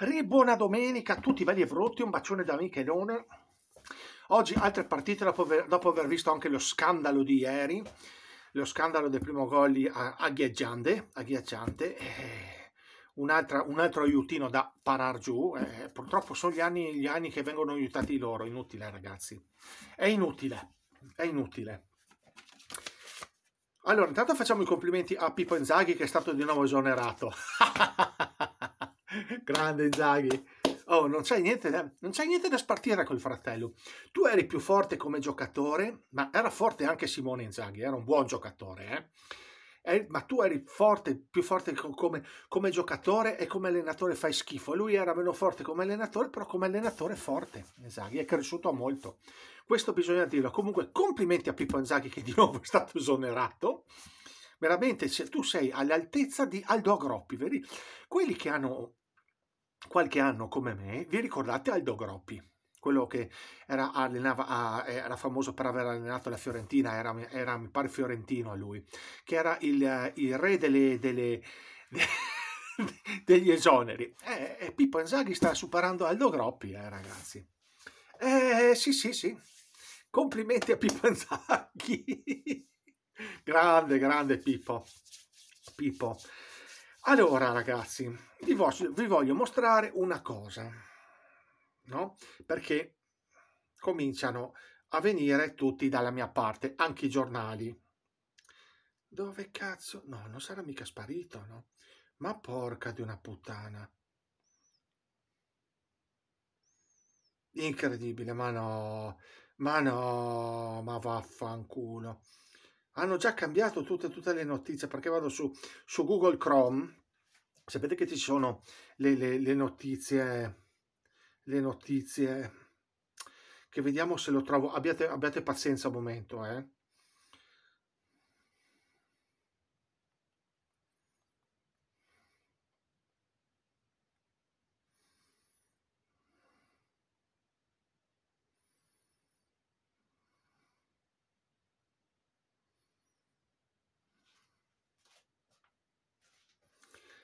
Ribuona domenica a tutti belli e brutti un bacione da Michelone. Oggi altre partite dopo aver, dopo aver visto anche lo scandalo di ieri, lo scandalo del primo gol agghiacciante, agghiacciante. Eh, un altro aiutino da parar giù. Eh, purtroppo sono gli anni, gli anni che vengono aiutati loro. Inutile, ragazzi. È inutile. È inutile. Allora, intanto facciamo i complimenti a Pippo Inzaghi che è stato di nuovo esonerato. Grande Zaghi. Oh, non c'è niente, niente, da spartire col fratello. Tu eri più forte come giocatore, ma era forte anche Simone Inzaghi, era un buon giocatore, eh? e, Ma tu eri forte, più forte come, come giocatore e come allenatore fai schifo. Lui era meno forte come allenatore, però come allenatore forte. Inzaghi è cresciuto molto. Questo bisogna dirlo. Comunque, complimenti a Pippo Inzaghi che di nuovo è stato esonerato veramente tu sei all'altezza di Aldo Groppi, vedi? Quelli che hanno qualche anno come me, vi ricordate Aldo Groppi? quello che era, allenava, era, famoso per aver allenato la Fiorentina, era, era mi pare fiorentino a lui, che era il, il re delle, delle, degli esoneri. Eh, eh, Pippo Anzaghi sta superando Aldo Groppi, eh, ragazzi. Eh, sì, sì, sì. Complimenti a Pippo Anzaghi. grande, grande Pippo. Pippo. Allora ragazzi, vi voglio, vi voglio mostrare una cosa, no? Perché cominciano a venire tutti dalla mia parte, anche i giornali. Dove cazzo? No, non sarà mica sparito, no? Ma porca di una puttana. Incredibile, ma no, ma no, ma vaffanculo hanno già cambiato tutte, tutte le notizie, perché vado su, su, Google Chrome, sapete che ci sono le, le, le notizie, le notizie, che vediamo se lo trovo, abbiate, abbiate pazienza un momento, eh.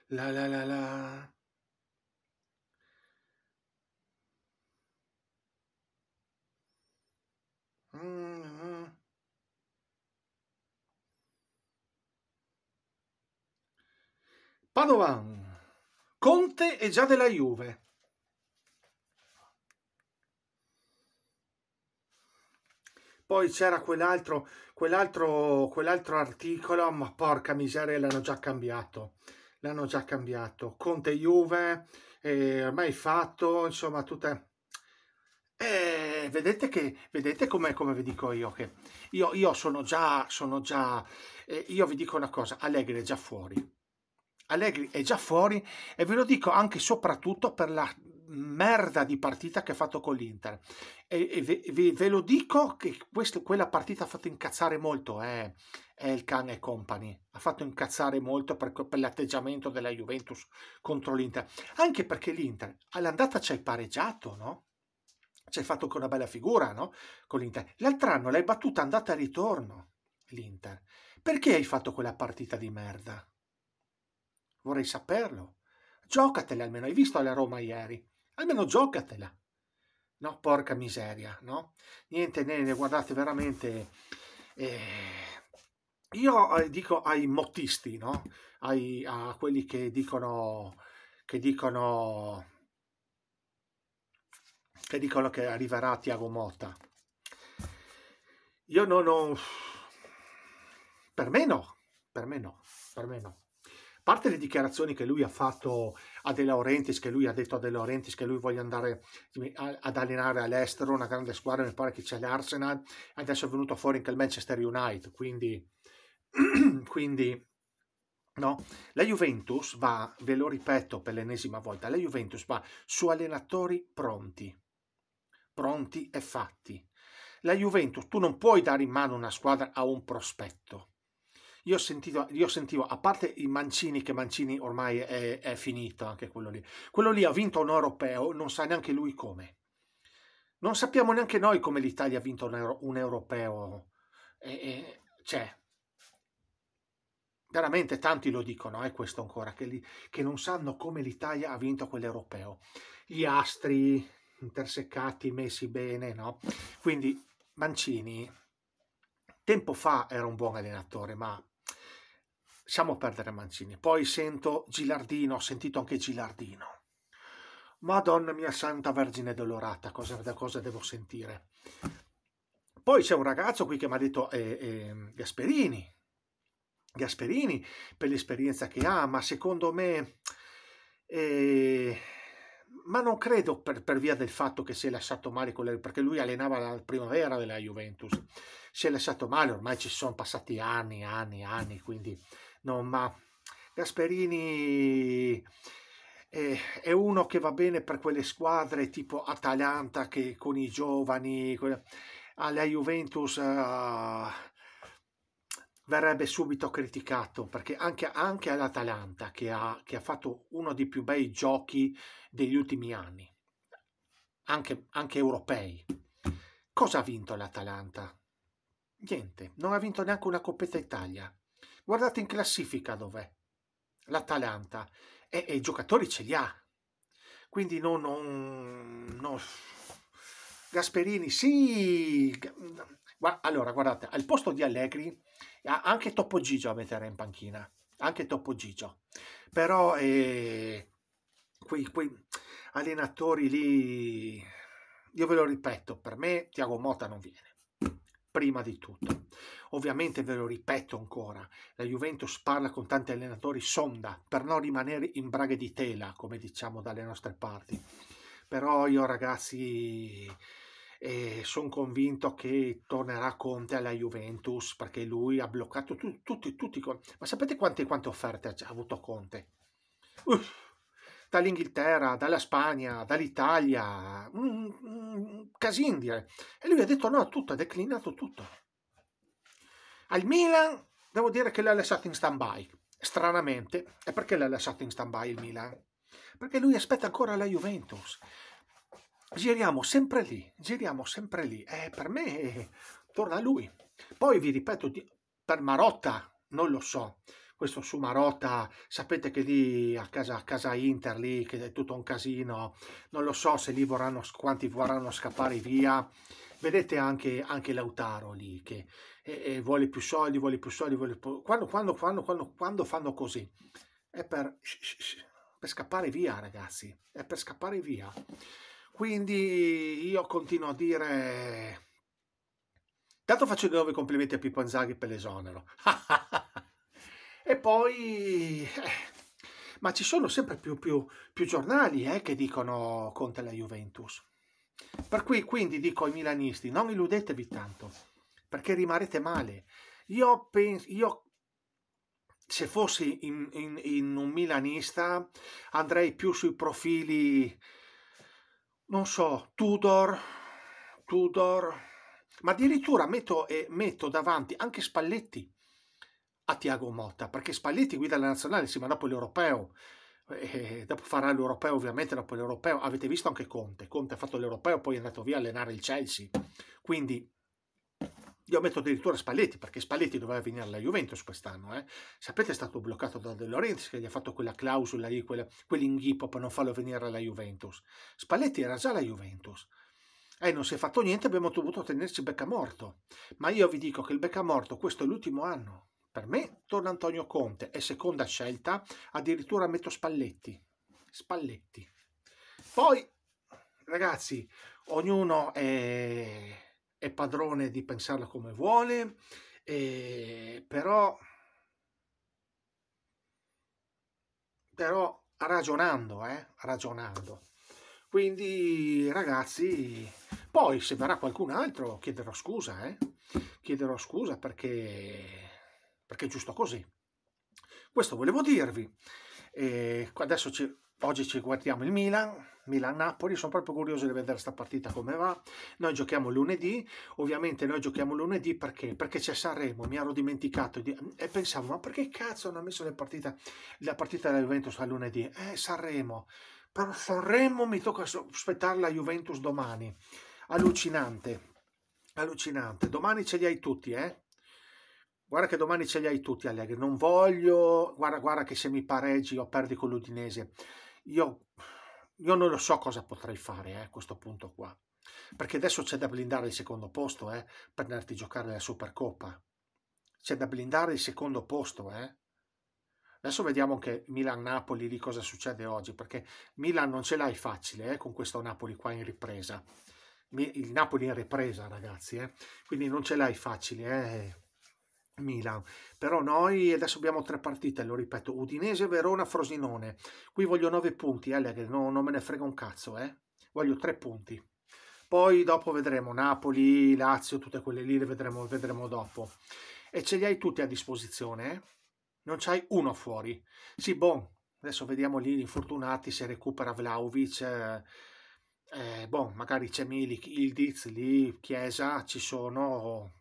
La la la la. Padovan. Conte è già della Juve. Poi c'era quell'altro, quell'altro, quell'altro articolo, ma porca miseria, l'hanno già cambiato l'hanno già cambiato. Conte Juve, eh, ormai fatto, insomma, tutte... Eh, vedete che vedete come, come vi dico io che io, io sono già sono già eh, io vi dico una cosa Allegri è già fuori Allegri è già fuori e ve lo dico anche e soprattutto per la merda di partita che ha fatto con l'Inter e, e ve, ve, ve, lo dico che questo, quella partita ha fatto incazzare molto eh, Khan e compagni. Ha fatto incazzare molto per, per l'atteggiamento della Juventus contro l'Inter. Anche perché l'Inter all'andata ci hai pareggiato, no? Ci hai fatto anche una bella figura, no? Con l'Inter. L'altro anno l'hai battuta andata e ritorno, l'Inter. Perché hai fatto quella partita di merda? Vorrei saperlo. Giocatela almeno. Hai visto la Roma ieri? Almeno giocatela. No, porca miseria, no? Niente, ne, guardate veramente... Eh io eh, dico ai mottisti, no? ai, a quelli che dicono, che dicono che dicono che arriverà Tiago Motta. Io non ho... Per me no, per me no, per me no. Parte le dichiarazioni che lui ha fatto a De Laurentiis, che lui ha detto a De Laurentiis che lui voglia andare ad allenare all'estero, una grande squadra, mi pare che c'è l'Arsenal, adesso è venuto fuori anche il Manchester United, quindi Quindi, no, la Juventus va, ve lo ripeto per l'ennesima volta, la Juventus va su allenatori pronti, pronti e fatti. La Juventus, tu non puoi dare in mano una squadra a un prospetto. Io, sentito, io, sentivo, a parte i Mancini, che Mancini ormai è, è, finito anche quello lì, quello lì ha vinto un europeo, non sa neanche lui come. Non sappiamo neanche noi come l'Italia ha vinto un, euro, un europeo. E, e, cioè, veramente tanti lo dicono, è eh, questo ancora, che, li, che, non sanno come l'Italia ha vinto quell'europeo. Gli astri interseccati, messi bene, no? Quindi Mancini, tempo fa era un buon allenatore, ma siamo a perdere Mancini. Poi sento Gilardino, ho sentito anche Gilardino. Madonna mia santa Vergine dolorata, cosa, da cosa devo sentire? Poi c'è un ragazzo qui che mi ha detto eh, eh, Gasperini, Gasperini per l'esperienza che ha, ma secondo me... Eh, ma non credo per, per, via del fatto che si è lasciato male con le, perché lui allenava la primavera della Juventus si è lasciato male ormai ci sono passati anni anni anni quindi no ma Gasperini è, eh, è uno che va bene per quelle squadre tipo Atalanta che con i giovani alla Juventus uh, verrebbe subito criticato perché anche, anche all'Atalanta che ha, che ha, fatto uno dei più bei giochi degli ultimi anni anche, anche europei cosa ha vinto l'Atalanta? niente, non ha vinto neanche una Coppetta Italia guardate in classifica dov'è l'Atalanta e, e i giocatori ce li ha quindi non, non, non Gasperini sì allora, guardate, al posto di Allegri, anche Topo Gigio a mettere in panchina, anche Topo Gigio. Però eh, quei, quei allenatori lì, io ve lo ripeto, per me Tiago Motta non viene, prima di tutto. Ovviamente ve lo ripeto ancora, la Juventus parla con tanti allenatori, sonda, per non rimanere in braghe di tela, come diciamo dalle nostre parti. Però io ragazzi e sono convinto che tornerà Conte alla Juventus perché lui ha bloccato tu, tutti, tutti. Ma sapete quante, quante offerte ha avuto Conte? Uff, dall'Inghilterra, dalla Spagna, dall'Italia, un, un casino E lui ha detto no, tutto, ha declinato tutto. Al Milan devo dire che l'ha lasciato in stand-by. Stranamente, e perché l'ha lasciato in stand-by il Milan? Perché lui aspetta ancora la Juventus giriamo sempre lì, giriamo sempre lì. Eh, per me eh, torna lui. Poi vi ripeto, per Marotta non lo so. Questo su Marotta, sapete che lì a casa, a casa Inter, lì che è tutto un casino, non lo so se lì vorranno, quanti vorranno scappare via. Vedete anche, anche Lautaro lì che eh, vuole più soldi, vuole più soldi, vuole più... Quando, quando, quando, quando, quando fanno così? È per, per scappare via, ragazzi, è per scappare via. Quindi io continuo a dire... tanto faccio di nuovo i complimenti a Pippo Anzaghi per l'esonero. e poi... Eh, ma ci sono sempre più, più, più giornali eh, che dicono Conte la Juventus. Per cui quindi dico ai milanisti, non illudetevi tanto, perché rimarrete male. Io penso... Io se fossi in, in, in un milanista andrei più sui profili non so, Tudor, Tudor, ma addirittura metto, eh, metto davanti anche Spalletti a Tiago Motta, perché Spalletti guida la nazionale, sì, ma dopo l'europeo, eh, eh, dopo farà l'europeo ovviamente, dopo l'europeo, avete visto anche Conte, Conte ha fatto l'europeo, poi è andato via a allenare il Chelsea, quindi io metto addirittura Spalletti, perché Spalletti doveva venire alla Juventus quest'anno. Eh. Sapete, è stato bloccato da De Laurentiis che gli ha fatto quella clausola lì, quella, quell'inghippo per non farlo venire alla Juventus. Spalletti era già alla Juventus. Eh, non si è fatto niente, abbiamo dovuto tenerci beccamorto. Ma io vi dico che il beccamorto, questo è l'ultimo anno. Per me torna Antonio Conte, è seconda scelta, addirittura metto Spalletti. Spalletti. Poi, ragazzi, ognuno è è padrone di pensarla come vuole, eh, però, però ragionando, eh, ragionando. Quindi ragazzi, poi se verrà qualcun altro chiederò scusa, eh, chiederò scusa perché, perché è giusto così. Questo volevo dirvi. E adesso ci, Oggi ci guardiamo il Milan, Milan-Napoli, sono proprio curioso di vedere questa partita come va. Noi giochiamo lunedì, ovviamente noi giochiamo lunedì perché? Perché c'è Sanremo, mi ero dimenticato di... e pensavo ma perché cazzo hanno messo le partite... la partita della Juventus a lunedì? Eh Sanremo, per Sanremo mi tocca aspettare la Juventus domani, allucinante, allucinante, domani ce li hai tutti eh? Guarda che domani ce li hai tutti Allegri, non voglio, guarda, guarda che se mi pareggi o perdi con l'Udinese io, io non lo so cosa potrei fare eh, a questo punto qua. Perché adesso c'è da blindare il secondo posto eh, per andarti a giocare la Supercoppa. C'è da blindare il secondo posto. Eh. Adesso vediamo anche Milan-Napoli lì cosa succede oggi, perché Milan non ce l'hai facile eh, con questo Napoli qua in ripresa. Il Napoli in ripresa, ragazzi. Eh. Quindi non ce l'hai facile. Eh. Milan. Però noi adesso abbiamo tre partite, lo ripeto, Udinese, Verona, Frosinone. Qui voglio nove punti, eh, Allegri, no, non me ne frega un cazzo, eh. Voglio tre punti. Poi dopo vedremo Napoli, Lazio, tutte quelle lì le vedremo, vedremo dopo. E ce li hai tutti a disposizione, eh? Non c'hai uno fuori. Sì, boh, adesso vediamo lì gli infortunati se recupera Vlaovic. Eh, eh, bon, magari c'è Milik, Ildiz lì, Chiesa, ci sono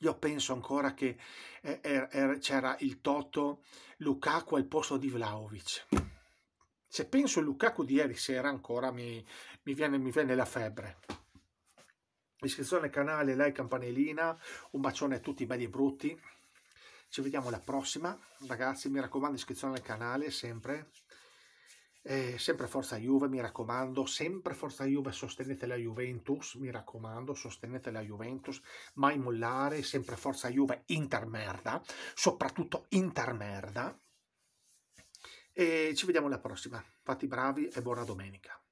io penso ancora che eh, er, er, c'era il Toto Lukaku al posto di Vlaovic. Se penso a Lukaku di ieri sera ancora mi, mi, viene, mi viene la febbre. Iscrizione al canale, like, campanellina. Un bacione a tutti belli e brutti. Ci vediamo alla prossima. Ragazzi, mi raccomando iscrizione al canale sempre. Eh, sempre Forza Juve, mi raccomando, sempre Forza Juve, sostenete la Juventus, mi raccomando, sostenete la Juventus, mai mollare, sempre Forza Juve, intermerda, soprattutto intermerda. E ci vediamo alla prossima, fatti bravi e buona domenica.